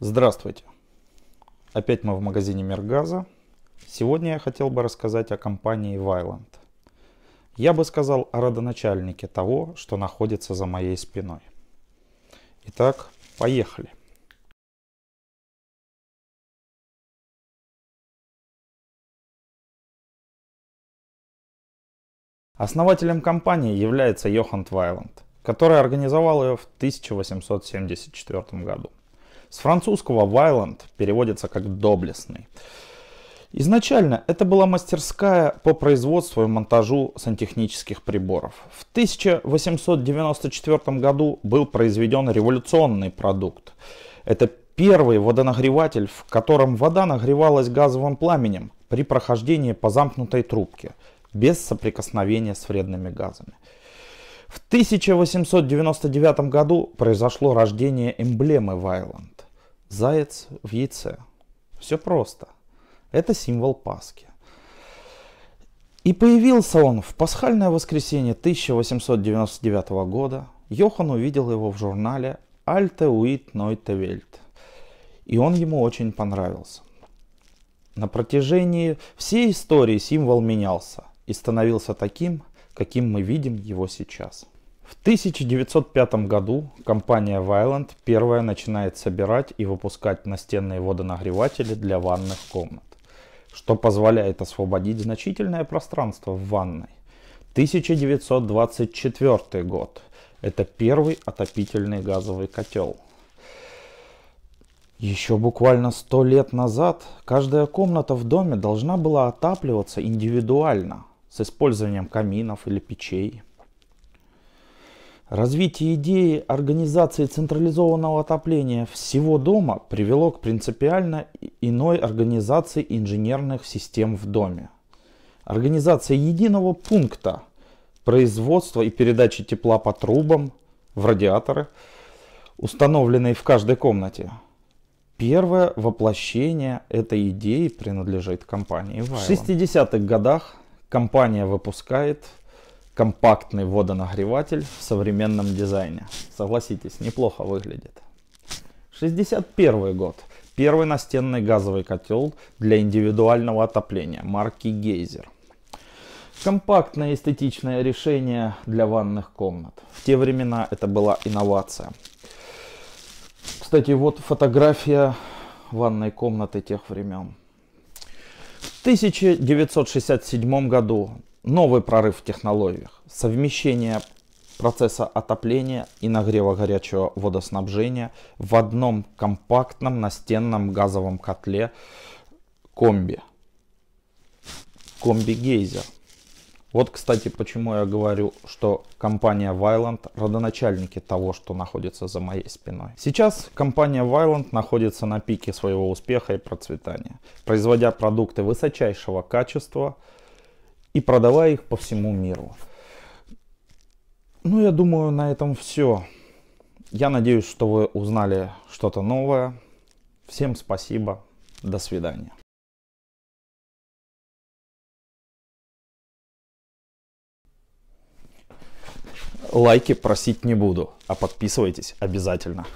Здравствуйте! Опять мы в магазине Мергаза. Сегодня я хотел бы рассказать о компании Вайланд. Я бы сказал о родоначальнике того, что находится за моей спиной. Итак, поехали! Основателем компании является Йохан Твайланд, который организовал ее в 1874 году. С французского violent переводится как доблестный. Изначально это была мастерская по производству и монтажу сантехнических приборов. В 1894 году был произведен революционный продукт. Это первый водонагреватель, в котором вода нагревалась газовым пламенем при прохождении по замкнутой трубке, без соприкосновения с вредными газами. В 1899 году произошло рождение эмблемы Вайланд заяц в яйце. Все просто. Это символ Пасхи. И появился он в пасхальное воскресенье 1899 года. Йохан увидел его в журнале «Alte Uit Neute Welt». И он ему очень понравился. На протяжении всей истории символ менялся и становился таким, каким мы видим его сейчас. В 1905 году компания Вайланд первая начинает собирать и выпускать настенные водонагреватели для ванных комнат, что позволяет освободить значительное пространство в ванной. 1924 год. Это первый отопительный газовый котел. Еще буквально сто лет назад каждая комната в доме должна была отапливаться индивидуально с использованием каминов или печей. Развитие идеи организации централизованного отопления всего дома привело к принципиально иной организации инженерных систем в доме. Организация единого пункта производства и передачи тепла по трубам в радиаторы, установленные в каждой комнате. Первое воплощение этой идеи принадлежит компании Вайлом. В 60-х годах компания выпускает компактный водонагреватель в современном дизайне. Согласитесь, неплохо выглядит. 61 год. Первый настенный газовый котел для индивидуального отопления марки Гейзер. Компактное эстетичное решение для ванных комнат. В те времена это была инновация. Кстати, вот фотография ванной комнаты тех времен. В 1967 году новый прорыв в технологиях, совмещение процесса отопления и нагрева горячего водоснабжения в одном компактном настенном газовом котле комби. Комби-гейзер. Вот, кстати, почему я говорю, что компания Вайланд родоначальники того, что находится за моей спиной. Сейчас компания Вайланд находится на пике своего успеха и процветания, производя продукты высочайшего качества, и продавая их по всему миру. Ну, я думаю, на этом все. Я надеюсь, что вы узнали что-то новое. Всем спасибо. До свидания. Лайки просить не буду, а подписывайтесь обязательно.